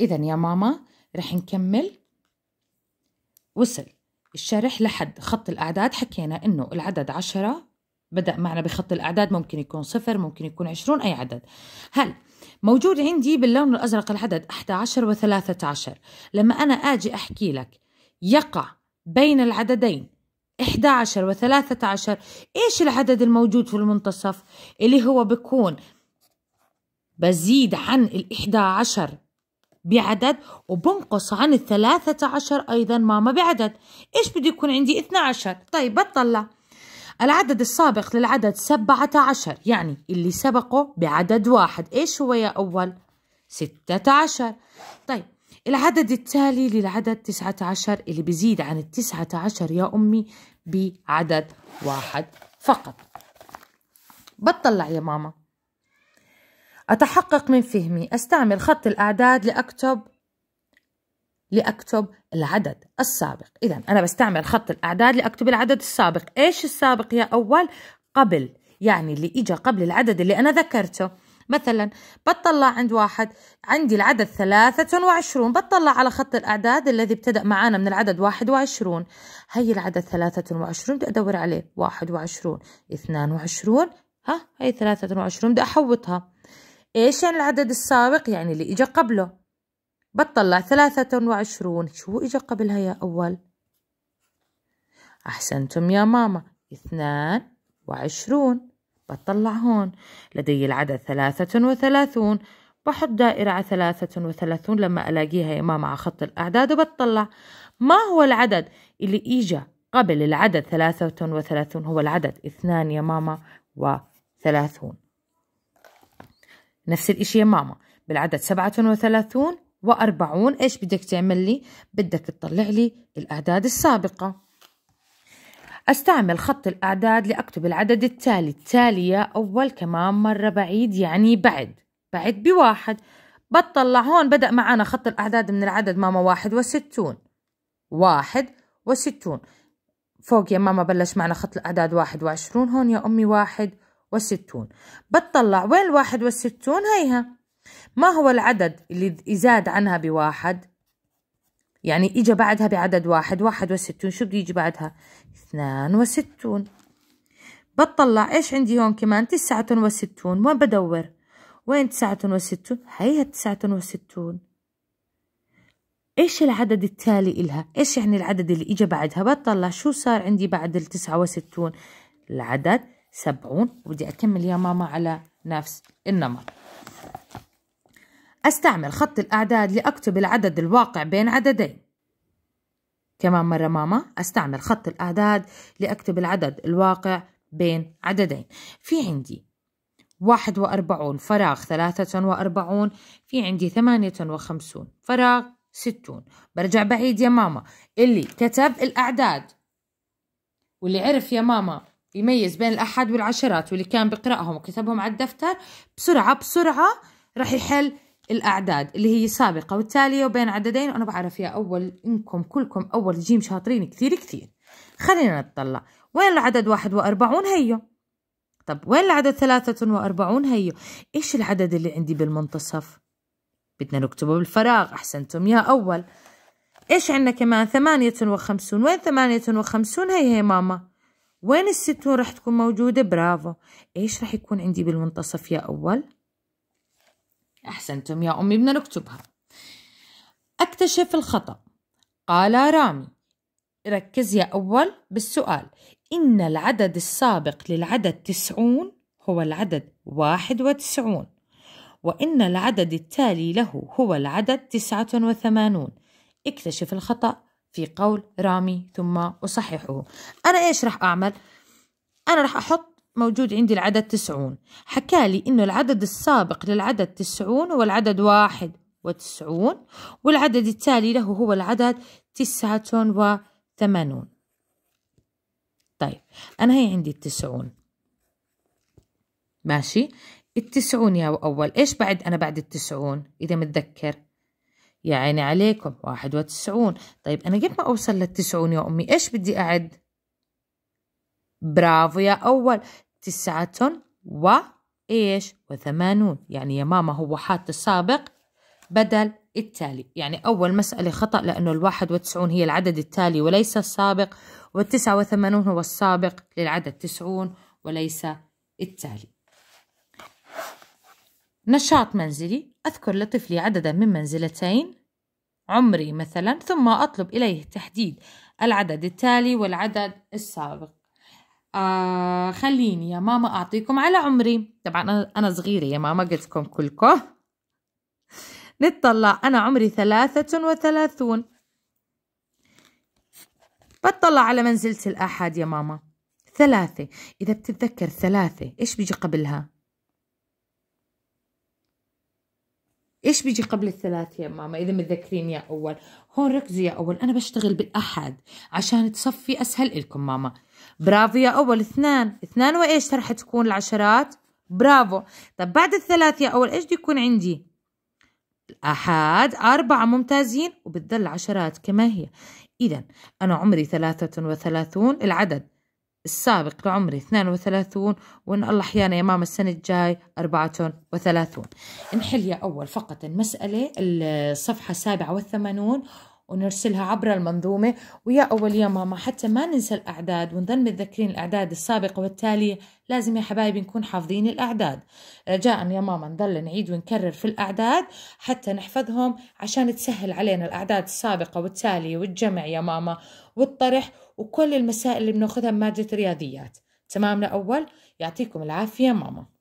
إذا يا ماما رح نكمل وصل الشرح لحد خط الأعداد حكينا إنه العدد عشرة بدأ معنا بخط الأعداد ممكن يكون صفر ممكن يكون عشرون أي عدد هل موجود عندي باللون الأزرق العدد 11 و 13 لما أنا آجي أحكي لك يقع بين العددين 11 و 13 إيش العدد الموجود في المنتصف اللي هو بكون بزيد عن ال 11 بعدد وبنقص عن الثلاثة عشر أيضا ماما بعدد إيش بده يكون عندي 12 طيب بطلع العدد السابق للعدد سبعة عشر يعني اللي سبقه بعدد واحد إيش هو يا أول ستة عشر طيب العدد التالي للعدد تسعة عشر اللي بزيد عن التسعة عشر يا أمي بعدد واحد فقط بطلع يا ماما أتحقق من فهمي أستعمل خط الأعداد لأكتب لأكتب العدد السابق إذا أنا بستعمل خط الأعداد لأكتب العدد السابق إيش السابق يا أول قبل يعني اللي إجا قبل العدد اللي أنا ذكرته مثلا بطلع عند واحد عندي العدد 23 بطلع على خط الأعداد الذي ابتدأ معانا من العدد 21 هي العدد 23 بدي أدور عليه 21 22 ها هي 23 بدي أحوطها إيش يعني العدد السابق يعني اللي إجا قبله بتطلع ثلاثة وعشرون شو إجا قبلها يا أول أحسنتم يا ماما اثنان وعشرون بطلع هون لدي العدد ثلاثة وثلاثون بحط دائرة على ثلاثة وثلاثون لما ألاقيها يا ماما على خط الأعداد وبطلع ما هو العدد اللي إجا قبل العدد ثلاثة وثلاثون هو العدد اثنان يا ماما وثلاثون نفس الإشي يا ماما بالعدد 37 و40 إيش بدك تعمل لي؟ بدك تطلع لي الأعداد السابقة أستعمل خط الأعداد لأكتب العدد التالي التالية أول كمان مرة بعيد يعني بعد بعد بواحد بطلع هون بدأ معنا خط الأعداد من العدد ماما واحد وستون واحد وستون فوق يا ماما بلش معنا خط الأعداد واحد وعشرون هون يا أمي واحد وستون بتطلع وين الواحد والستون هيها ما هو العدد اللي يزاد عنها بواحد يعني إجا بعدها بعدد واحد واحد وستون شو بيجي بعدها اثنان وستون بتطلع إيش عندي هون كمان تسعة وستون وين بدور وين تسعة وستون هيها تسعة وستون إيش العدد التالي إلها إيش يعني العدد اللي إجا بعدها بتطلع شو صار عندي بعد التسعة وستون العدد سبعون وبدي أكمل يا ماما على نفس النمط أستعمل خط الأعداد لأكتب العدد الواقع بين عددين كمان مرة ماما أستعمل خط الأعداد لأكتب العدد الواقع بين عددين في عندي واحد وأربعون فراغ ثلاثة وأربعون في عندي ثمانية وخمسون فراغ ستون برجع بعيد يا ماما اللي كتب الأعداد واللي عرف يا ماما يميز بين الأحد والعشرات واللي كان بقرأهم وكتبهم على الدفتر بسرعة بسرعة راح يحل الأعداد اللي هي سابقة والتالية وبين عددين وأنا بعرف يا أول إنكم كلكم أول جيم شاطرين كثير كثير خلينا نطلع وين العدد واحد وأربعون هيو طب وين العدد ثلاثة وأربعون هيو إيش العدد اللي عندي بالمنتصف بدنا نكتبه بالفراغ أحسنتم يا أول إيش عندنا كمان ثمانية وخمسون وين ثمانية وخمسون هي هي ماما وين الستون رح تكون موجودة برافو إيش رح يكون عندي بالمنتصف يا أول أحسنتم يا أمي بدنا نكتبها اكتشف الخطأ قال رامي ركز يا أول بالسؤال إن العدد السابق للعدد تسعون هو العدد واحد وتسعون وإن العدد التالي له هو العدد تسعة وثمانون اكتشف الخطأ في قول رامي ثم أصححه أنا إيش رح أعمل؟ أنا رح أحط موجود عندي العدد تسعون حكالي إنه العدد السابق للعدد تسعون هو العدد واحد وتسعون والعدد التالي له هو العدد تسعة وثمانون طيب أنا هي عندي التسعون ماشي التسعون يا أول إيش بعد أنا بعد التسعون إذا متذكر يا عيني عليكم واحد وتسعون طيب أنا قد ما أوصل للتسعون يا أمي إيش بدي أعد برافو يا أول تسعة وإيش وثمانون يعني يا ماما هو حاط السابق بدل التالي يعني أول مسألة خطأ لأنه الواحد وتسعون هي العدد التالي وليس السابق والتسعة وثمانون هو السابق للعدد تسعون وليس التالي نشاط منزلي أذكر لطفلي عددا من منزلتين عمري مثلا ثم أطلب إليه تحديد العدد التالي والعدد السابق آه خليني يا ماما أعطيكم على عمري طبعا أنا صغيرة يا ماما قلتكم كلكم نتطلع أنا عمري ثلاثة وثلاثون بطلع على منزلة الأحد يا ماما ثلاثة إذا بتتذكر ثلاثة إيش بيجي قبلها ايش بيجي قبل الثلاث يا ماما اذا متذكرين يا اول هون ركزوا يا اول انا بشتغل بالاحد عشان تصفي اسهل لكم ماما برافو يا اول اثنان اثنان وايش رح تكون العشرات برافو طب بعد الثلاث يا اول ايش بده يكون عندي الاحاد اربعه ممتازين وبتضل عشرات كما هي اذا انا عمري 33 العدد السابق لعمري 32 وإن الله أحيانا يا ماما السنة الجاي 34 نحل يا أول فقط المسألة الصفحة 87 ونرسلها عبر المنظومة ويا أول يا ماما حتى ما ننسى الأعداد ونضل متذكرين الأعداد السابقة والتالية لازم يا حبايبي نكون حافظين الأعداد رجاء يا ماما نضل نعيد ونكرر في الأعداد حتى نحفظهم عشان تسهل علينا الأعداد السابقة والتالية والجمع يا ماما والطرح وكل المسائل اللي بناخذها بمادة الرياضيات تمام لأول يعطيكم العافية ماما